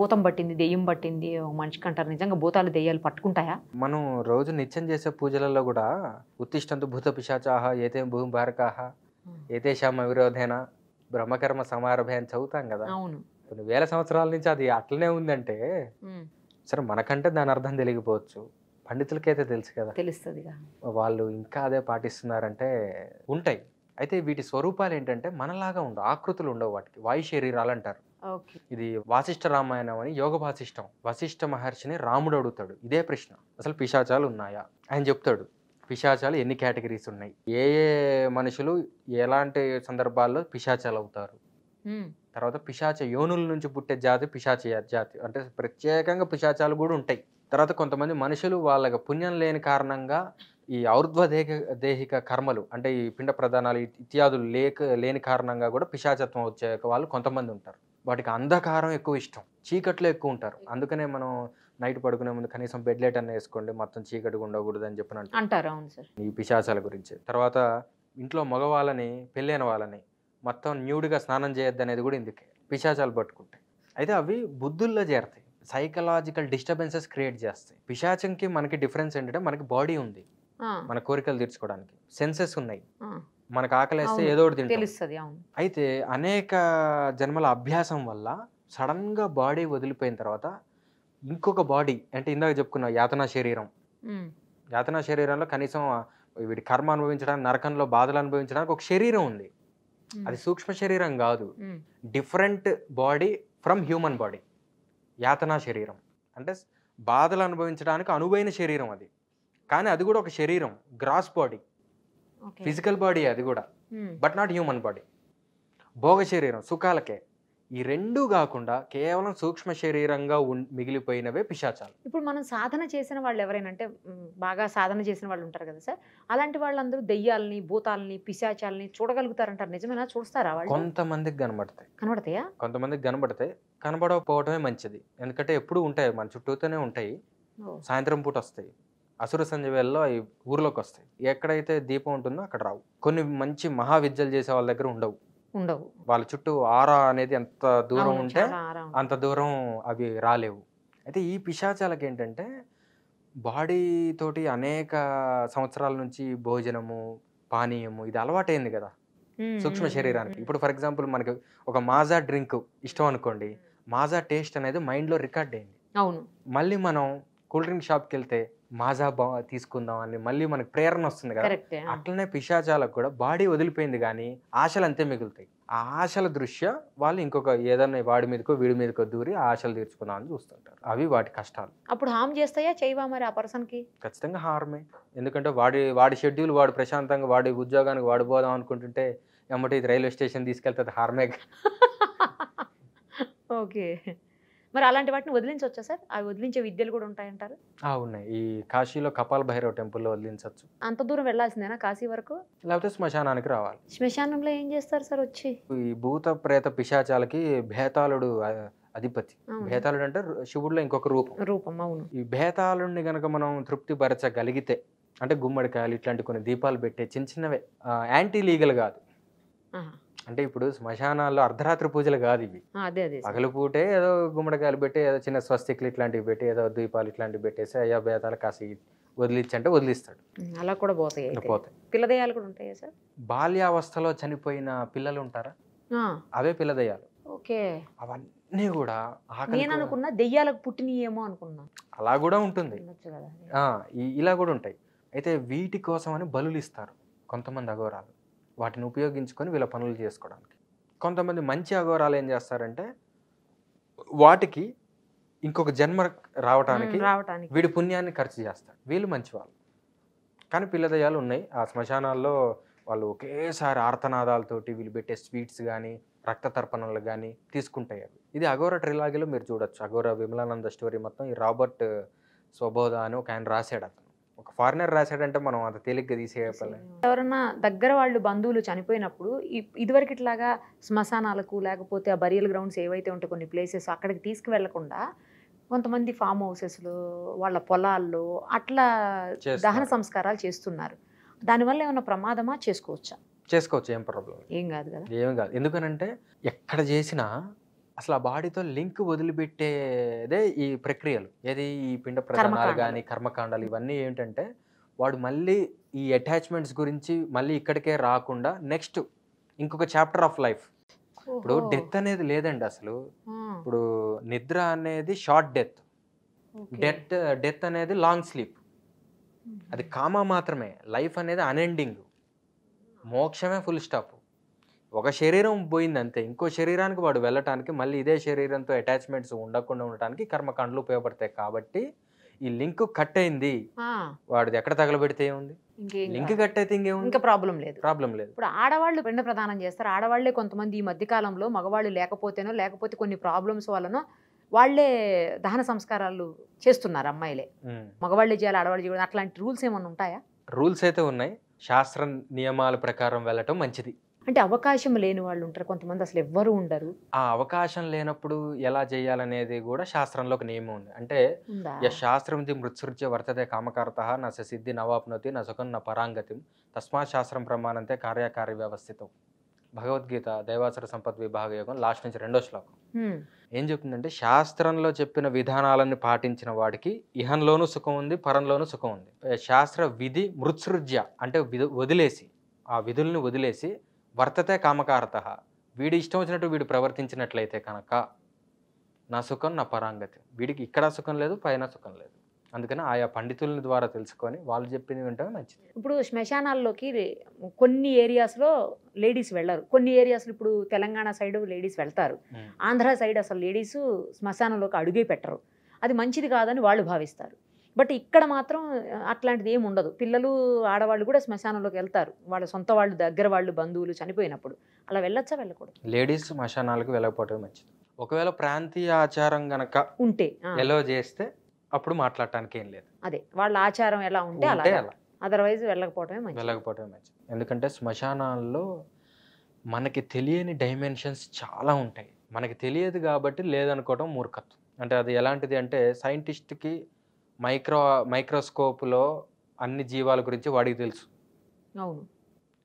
భూతం పట్టింది దెయ్యం పట్టింది మనిషికి అంటారు నిజంగా భూతాలు దెయ్యాలు పట్టుకుంటాయా మనం రోజు నిత్యం చేసే పూజలలో కూడా ఉత్తిష్టంతు భూత పిశాచాహ ఏతే భూమి భారకాహ hmm. శామ విరోధేన బ్రహ్మకర్మ సమారభే అని చదువుతాం కదా అవును కొన్ని వేల సంవత్సరాల నుంచి అది అట్లనే ఉందంటే hmm. సరే మనకంటే దాని అర్థం తెలియకపోవచ్చు పండితులకైతే తెలుసు కదా తెలుస్తుంది వాళ్ళు ఇంకా అదే పాటిస్తున్నారంటే ఉంటాయి అయితే వీటి స్వరూపాలు ఏంటంటే మనలాగా ఉండవు ఆకృతులు ఉండవు వాటికి వాయు శరీరాలు అంటారు ఇది వాసిష్ఠ రామాయణం అని యోగ వాసిష్టం వశిష్ఠ మహర్షిని రాముడు అడుగుతాడు ఇదే ప్రశ్న అసలు పిశాచాలు ఉన్నాయా ఆయన చెప్తాడు పిశాచాలు ఎన్ని కేటగిరీస్ ఉన్నాయి ఏ ఏ మనుషులు ఎలాంటి సందర్భాల్లో పిశాచాలు అవుతారు తర్వాత పిశాచ యోనుల నుంచి పుట్టే జాతి పిశాచ జాతి అంటే ప్రత్యేకంగా పిశాచాలు కూడా ఉంటాయి తర్వాత కొంతమంది మనుషులు వాళ్ళకి పుణ్యం లేని కారణంగా ఈ ఔర్ధ్వ దేహ దేహిక కర్మలు అంటే ఈ పిండ ప్రధానాలు ఇత్యాదులు లేక లేని కారణంగా కూడా పిశాచత్వం వచ్చే వాళ్ళు కొంతమంది ఉంటారు వాటికి అంధకారం ఎక్కువ ఇష్టం చీకట్లో ఎక్కువ ఉంటారు అందుకనే మనం నైట్ పడుకునే ముందు కనీసం బెడ్ లైట్ అన్న వేసుకోండి మొత్తం చీకటిగా ఉండకూడదు అని చెప్పిన ఈ పిశాసాల గురించి తర్వాత ఇంట్లో మగవాళ్ళని పెళ్ళైన వాళ్ళని మొత్తం న్యూడ్గా స్నానం చేయొద్దు అనేది కూడా ఇందుకే పిశాచాలు పట్టుకుంటాయి అయితే అవి బుద్ధుల్లో చేరతాయి సైకలాజికల్ డిస్టర్బెన్సెస్ క్రియేట్ చేస్తాయి పిశాచంకి మనకి డిఫరెన్స్ ఏంటంటే మనకి బాడీ ఉంది మన కోరికలు తీర్చుకోవడానికి సెన్సెస్ ఉన్నాయి మనకు ఆకలిస్తే ఏదో ఒకటి తెలుస్తుంది అయితే అనేక జన్మల అభ్యాసం వల్ల సడన్ గా బాడీ వదిలిపోయిన తర్వాత ఇంకొక బాడీ అంటే ఇందాక చెప్పుకున్నా యాతనా శరీరం యాతనా శరీరంలో కనీసం వీడి కర్మ అనుభవించడానికి నరకంలో బాధలు అనుభవించడానికి ఒక శరీరం ఉంది అది సూక్ష్మ శరీరం కాదు different body from human body యాతనా శరీరం అంటే బాధలు అనుభవించడానికి అనువైన శరీరం అది కానీ అది కూడా ఒక శరీరం గ్రాస్ బాడీ ఫిజికల్ బాడీ అది కూడా బట్ నాట్ హ్యూమన్ బాడీ భోగ శరీరం సుఖాలకే ఈ రెండూ కాకుండా కేవలం సూక్ష్మ శరీరంగా మిగిలిపోయినవే పిశాచాలు ఇప్పుడు మనం సాధన చేసిన వాళ్ళు ఎవరైనా అంటే బాగా సాధన చేసిన వాళ్ళు ఉంటారు కదా సార్ అలాంటి వాళ్ళందరూ దెయ్యాలని భూతాలని పిశాచాలని చూడగలుగుతారంటారు నిజమేనా చూస్తారా వాళ్ళు కొంతమందికి కనబడతాయి కనబడతాయా కొంతమందికి కనబడతాయి కనబడకపోవడమే మంచిది ఎందుకంటే ఎప్పుడు ఉంటాయి మన చుట్టూతోనే ఉంటాయి సాయంత్రం పూట వస్తాయి అసుర సంజవేల్లో అవి ఊర్లోకి వస్తాయి ఎక్కడైతే దీపం ఉంటుందో అక్కడ రావు కొన్ని మంచి మహావిద్యలు చేసే వాళ్ళ దగ్గర ఉండవు ఉండవు వాళ్ళ చుట్టూ ఆరా అనేది ఎంత దూరం ఉంటే అంత దూరం అవి రాలేవు అయితే ఈ పిశాచాలకు ఏంటంటే బాడీ తోటి అనేక సంవత్సరాల నుంచి భోజనము పానీయము ఇది అలవాటైంది కదా సూక్ష్మ శరీరానికి ఇప్పుడు ఫర్ ఎగ్జాంపుల్ మనకి ఒక మాజా డ్రింక్ ఇష్టం అనుకోండి మాజా టేస్ట్ అనేది మైండ్లో రికార్డ్ అయింది అవును మళ్ళీ మనం కూల్ డ్రింక్ షాప్కి వెళ్తే మాజా బా తీసుకుందాం అని మళ్ళీ మనకు ప్రేరణ వస్తుంది కదా అట్లనే పిశాచాలకు కూడా బాడీ వదిలిపోయింది కానీ ఆశలు అంతే మిగులుతాయి ఆ ఆశల దృష్ట్యా వాళ్ళు ఇంకొక ఏదైనా వాడి మీదకో వీడి మీదకో దూరి ఆశలు తీర్చుకుందాం అని చూస్తుంటారు అవి వాటి కష్టాలు అప్పుడు హామ్ చేస్తాయా చేయవా మరి ఆ పర్సన్కి ఖచ్చితంగా హార్మే ఎందుకంటే వాడి వాడి షెడ్యూల్ వాడు ప్రశాంతంగా వాడి ఉద్యోగానికి వాడిపోదాం అనుకుంటుంటే ఎమ్మటి రైల్వే స్టేషన్ తీసుకెళ్తా హార్మే ఓకే మరి అలాంటి వాటిని వదిలించవచ్చా సార్ అవి వదిలించే విద్యలు కూడా ఉంటాయంటారు ఉన్నాయి ఈ కాశీలో కపాల్ భైరవ టెంపుల్లో వదిలించవచ్చు అంత దూరం వెళ్లాల్సిందేనా కాశీ వరకు లేకపోతే శ్మశానానికి రావాలి శ్మశానంలో ఏం చేస్తారు సార్ వచ్చి ఈ భూత ప్రేత పిశాచాలకి భేతాళుడు అధిపతి భేతాళుడు అంటే శివుడిలో ఇంకొక రూపం రూపం అవును ఈ భేతాళుడిని గనక మనం తృప్తి పరచగలిగితే అంటే గుమ్మడికాయలు ఇట్లాంటి కొన్ని దీపాలు పెట్టే చిన్న చిన్నవే యాంటీ లీగల్ కాదు అంటే ఇప్పుడు శ్మశానాల్లో అర్ధరాత్రి పూజలు కాదు ఇవి అదే ఏదో గుమ్మడికాయలు పెట్టి ఏదో చిన్న స్వస్తికలు ఇట్లాంటివి పెట్టి ఏదో ద్వీపాలు ఇట్లాంటివి పెట్టేసి అయ్యా భేదాలు కాసి అంటే వదిలిస్తాడు అలా కూడా పోతాయి పోతాయి పిల్లదయ్యాలు కూడా ఉంటాయి సార్ బాల్యావస్థలో చనిపోయిన పిల్లలు ఉంటారా అవే పిల్లదయాలు ఓకే అవన్నీ కూడా నేను అనుకున్నా దెయ్యాలకు పుట్టినయేమో అనుకున్నా అలా కూడా ఉంటుంది ఇలా కూడా ఉంటాయి అయితే వీటి కోసం అని బలులు ఇస్తారు కొంతమంది అఘోరాలు వాటిని ఉపయోగించుకొని వీళ్ళ పనులు చేసుకోవడానికి కొంతమంది మంచి అఘోరాలు ఏం చేస్తారంటే వాటికి ఇంకొక జన్మ రావటానికి రావటానికి వీడి పుణ్యాన్ని ఖర్చు చేస్తారు వీళ్ళు మంచివాళ్ళు కానీ పిల్లదయాలు ఉన్నాయి ఆ శ్మశానాల్లో వాళ్ళు ఒకేసారి ఆర్తనాదాలతోటి వీళ్ళు పెట్టే స్వీట్స్ కానీ రక్త తర్పణలు కానీ తీసుకుంటాయి అవి ఇది అఘోర ట్రిలాగీలో మీరు చూడొచ్చు అఘోర విమలానంద స్టోరీ మొత్తం ఈ రాబర్ట్ స్వబోధ అని ఒక ఆయన రాశాడు ఒక ఫారినర్ రాశాడంటే మనం అంత తేలిగ్గా తీసేయాలి ఎవరన్నా దగ్గర వాళ్ళు బంధువులు చనిపోయినప్పుడు ఇదివరకు ఇట్లాగా శ్మశానాలకు లేకపోతే ఆ బరియల్ గ్రౌండ్స్ ఏవైతే ఉంటాయి కొన్ని ప్లేసెస్ అక్కడికి తీసుకువెళ్లకుండా కొంతమంది ఫామ్ హౌసెస్లో వాళ్ళ పొలాల్లో అట్లా దహన సంస్కారాలు చేస్తున్నారు దానివల్ల ఏమైనా ప్రమాదమా చేసుకోవచ్చా చేసుకోవచ్చు ఏం ప్రాబ్లం ఏం కాదు కదా ఏం కాదు ఎందుకనంటే ఎక్కడ చేసినా అసలు ఆ బాడీతో లింక్ వదిలిపెట్టేదే ఈ ప్రక్రియలు ఏది ఈ పిండ ప్రధానాలు కానీ కర్మకాండాలు ఇవన్నీ ఏంటంటే వాడు మళ్ళీ ఈ అటాచ్మెంట్స్ గురించి మళ్ళీ ఇక్కడికే రాకుండా నెక్స్ట్ ఇంకొక చాప్టర్ ఆఫ్ లైఫ్ ఇప్పుడు డెత్ అనేది లేదండి అసలు ఇప్పుడు నిద్ర అనేది షార్ట్ డెత్ డెత్ డెత్ అనేది లాంగ్ స్లీప్ అది కామా మాత్రమే లైఫ్ అనేది అనెండింగ్ మోక్షమే ఫుల్ స్టాప్ ఒక శరీరం పోయిందంతే ఇంకో శరీరానికి వాడు వెళ్ళటానికి మళ్ళీ ఇదే శరీరంతో అటాచ్మెంట్స్ ఉండకుండా ఉండటానికి కర్మకాండలు ఉపయోగపడతాయి కాబట్టి ఈ లింక్ కట్ అయింది వాడిది ఎక్కడ తగలబెడితే ఏముంది లింక్ కట్ అయితే ఇంకేముంది ఇంకా ప్రాబ్లం లేదు ప్రాబ్లం లేదు ఇప్పుడు ఆడవాళ్ళు పెండ ప్రదానం చేస్తారు ఆడవాళ్లే కొంతమంది ఈ మధ్యకాలంలో మగవాళ్ళు లేకపోతేనో లేకపోతే కొన్ని ప్రాబ్లమ్స్ వలనో వాళ్లే దహన సంస్కారాలు చేస్తున్నారు అమ్మాయిలే మగవాళ్ళు చేయాలి ఆడవాళ్ళు చేయాలి అట్లాంటి రూల్స్ ఏమైనా ఉంటాయా రూల్స్ అయితే ఉన్నాయి శాస్త్ర నియమాల ప్రకారం వెళ్ళటం మంచిది అంటే అవకాశం లేని వాళ్ళు ఉంటారు కొంతమంది అసలు ఎవ్వరు ఉండరు ఆ అవకాశం లేనప్పుడు ఎలా చేయాలనేది కూడా శాస్త్రంలో ఒక నియమం ఉంది అంటే శాస్త్రం ది మృత్సృత్య వర్తతే కామకారత నా సిద్ధి నవాప్నోతి నా సుఖం నా పరాంగతి తస్మాత్ శాస్త్రం ప్రమాణంతే కార్యకార్య వ్యవస్థితం భగవద్గీత దైవాసర సంపద్ విభాగ యోగం లాస్ట్ నుంచి రెండో శ్లోకం ఏం చెప్తుందంటే శాస్త్రంలో చెప్పిన విధానాలను పాటించిన వాడికి ఇహంలోనూ సుఖం ఉంది పరంలోనూ సుఖం ఉంది శాస్త్ర విధి మృత్సృజ్య అంటే వదిలేసి ఆ విధుల్ని వదిలేసి వర్తతే కామకారత వీడి ఇష్టం వచ్చినట్టు వీడు ప్రవర్తించినట్లయితే కనుక నా సుఖం నా పరాంగతి వీడికి ఇక్కడ సుఖం లేదు పైన సుఖం లేదు అందుకని ఆయా పండితుల ద్వారా తెలుసుకొని వాళ్ళు చెప్పింది వింటే మంచిది ఇప్పుడు శ్మశానాల్లోకి కొన్ని ఏరియాస్లో లేడీస్ వెళ్ళరు కొన్ని ఏరియాస్లో ఇప్పుడు తెలంగాణ సైడ్ లేడీస్ వెళ్తారు ఆంధ్ర సైడ్ అసలు లేడీస్ శ్మశానంలోకి అడుగే పెట్టరు అది మంచిది కాదని వాళ్ళు భావిస్తారు బట్ ఇక్కడ మాత్రం అట్లాంటిది ఏమి ఉండదు పిల్లలు ఆడవాళ్ళు కూడా శ్మశానంలోకి వెళ్తారు వాళ్ళ సొంత వాళ్ళు దగ్గర వాళ్ళు బంధువులు చనిపోయినప్పుడు అలా వెళ్ళొచ్చా వెళ్ళకూడదు లేడీస్ శ్మశానాలకు వెళ్ళకపోవడం మంచిది ఒకవేళ ప్రాంతీయ ఆచారం గనక ఉంటే ఎలా చేస్తే అప్పుడు మాట్లాడటానికి ఏం లేదు అదే వాళ్ళ ఆచారం ఎలా ఉంటే అలా అదర్వైజ్ వెళ్ళకపోవటమే మంచిది వెళ్ళకపోవటమే మంచిది ఎందుకంటే శ్మశానాల్లో మనకి తెలియని డైమెన్షన్స్ చాలా ఉంటాయి మనకి తెలియదు కాబట్టి లేదనుకోవడం మూర్ఖత్వం అంటే అది ఎలాంటిది అంటే సైంటిస్ట్కి మైక్రో మైక్రోస్కోప్లో అన్ని జీవాల గురించి వాడికి తెలుసు అవును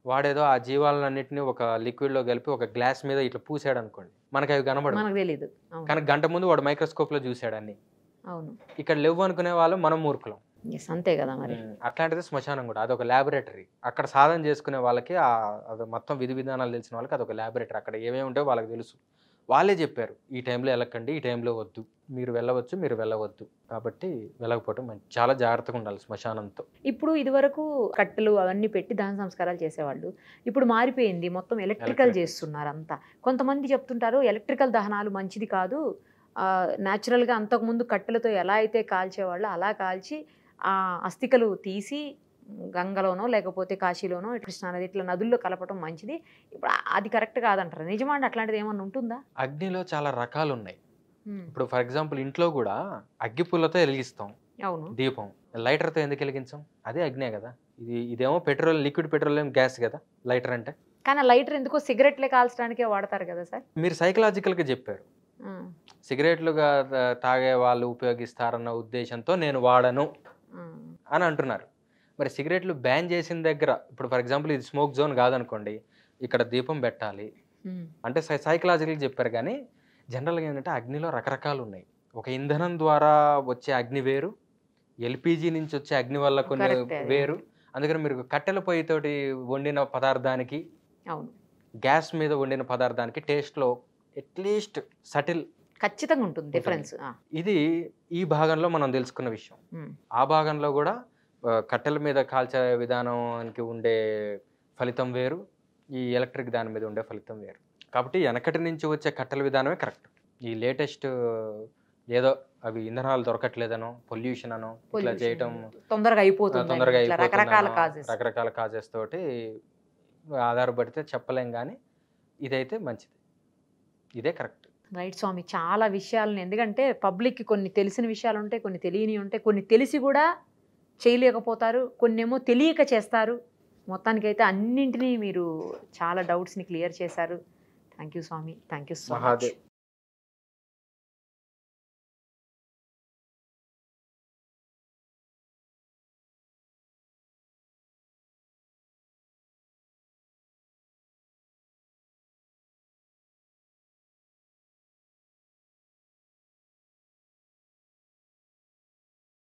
వాడేదో ఆ జీవాలన్నింటినీ ఒక లిక్విడ్లో కలిపి ఒక గ్లాస్ మీద ఇట్లా పూసాడు అనుకోండి మనకి అవి కనబడదు తెలియదు కానీ గంట ముందు వాడు మైక్రోస్కోప్లో చూసాడు అన్ని అవును ఇక్కడ లేవు అనుకునే వాళ్ళు మనం మూర్ఖులం అంతే కదా మరి అట్లాంటిది శ్మశానం కూడా అదొక ల్యాబొరేటరీ అక్కడ సాధన చేసుకునే వాళ్ళకి అది మొత్తం విధి విధానాలు తెలిసిన వాళ్ళకి అదొక ల్యాబొరేటరీ అక్కడ ఏమేమి ఉంటాయో వాళ్ళకి తెలుసు వాళ్ళే చెప్పారు ఈ టైంలో వెళ్ళకండి ఈ టైంలో వద్దు మీరు వెళ్ళవచ్చు మీరు వెళ్ళవద్దు కాబట్టి వెళ్ళకపోవటం మంచి చాలా జాగ్రత్తగా ఉండాలి శ్మశానంతో ఇప్పుడు ఇదివరకు కట్టెలు అవన్నీ పెట్టి దాన సంస్కారాలు చేసేవాళ్ళు ఇప్పుడు మారిపోయింది మొత్తం ఎలక్ట్రికల్ చేస్తున్నారు అంతా కొంతమంది చెప్తుంటారు ఎలక్ట్రికల్ దహనాలు మంచిది కాదు న్యాచురల్గా అంతకుముందు కట్టెలతో ఎలా అయితే కాల్చేవాళ్ళు అలా కాల్చి ఆ అస్థికలు తీసి గంగలోనో లేకపోతే కాశీలోనో కృష్ణానది ఇట్లా నదుల్లో కలపడం మంచిది ఇప్పుడు అది కరెక్ట్ కాదంటారు నిజమండి అట్లాంటిది ఏమన్నా ఉంటుందా అగ్నిలో చాలా రకాలు ఉన్నాయి ఇప్పుడు ఫర్ ఎగ్జాంపుల్ ఇంట్లో కూడా అగ్గి పుల్లతో వెలిగిస్తాం అవును దీపం లైటర్తో ఎందుకు వెలిగించాం అదే అగ్నే కదా ఇది ఇదేమో పెట్రోల్ లిక్విడ్ పెట్రోలియం గ్యాస్ కదా లైటర్ అంటే కానీ లైటర్ ఎందుకో సిగరెట్లే కాల్చడానికే వాడతారు కదా సార్ మీరు సైకలాజికల్గా చెప్పారు సిగరెట్లుగా తాగే వాళ్ళు ఉపయోగిస్తారన్న ఉద్దేశంతో నేను వాడను అని అంటున్నారు మరి సిగరెట్లు బ్యాన్ చేసిన దగ్గర ఇప్పుడు ఫర్ ఎగ్జాంపుల్ ఇది స్మోక్ జోన్ కాదనుకోండి ఇక్కడ దీపం పెట్టాలి అంటే సైకలాజికల్ చెప్పారు కానీ జనరల్గా ఏంటంటే అగ్నిలో రకరకాలు ఉన్నాయి ఒక ఇంధనం ద్వారా వచ్చే అగ్ని వేరు ఎల్పిజి నుంచి వచ్చే అగ్ని వల్ల కొన్ని వేరు అందుకని మీరు కట్టెల పొయ్యితోటి వండిన పదార్థానికి గ్యాస్ మీద వండిన పదార్థానికి టేస్ట్లో అట్లీస్ట్ సటిల్ ఖచ్చితంగా ఉంటుంది డిఫరెన్స్ ఇది ఈ భాగంలో మనం తెలుసుకున్న విషయం ఆ భాగంలో కూడా కట్టెల మీద కాల్చే విధానానికి ఉండే ఫలితం వేరు ఈ ఎలక్ట్రిక్ దాని మీద ఉండే ఫలితం వేరు కాబట్టి వెనకటి నుంచి వచ్చే కట్టెల విధానమే కరెక్ట్ ఈ లేటెస్ట్ ఏదో అవి ఇంధనాలు దొరకట్లేదనో పొల్యూషన్ అనో ఇట్లా చేయటం తొందరగా అయిపోతుంది తొందరగా రకరకాల రకరకాల కాజెస్ తోటి ఆధారపడితే చెప్పలేం కానీ ఇదైతే మంచిది ఇదే కరెక్ట్ రైట్ స్వామి చాలా విషయాలను ఎందుకంటే పబ్లిక్కి కొన్ని తెలిసిన విషయాలు ఉంటాయి కొన్ని తెలియని ఉంటాయి కొన్ని తెలిసి కూడా చేయలేకపోతారు కొన్నేమో తెలియక చేస్తారు మొత్తానికైతే అన్నింటినీ మీరు చాలా డౌట్స్ని క్లియర్ చేశారు థ్యాంక్ యూ స్వామి థ్యాంక్ యూ సో మచ్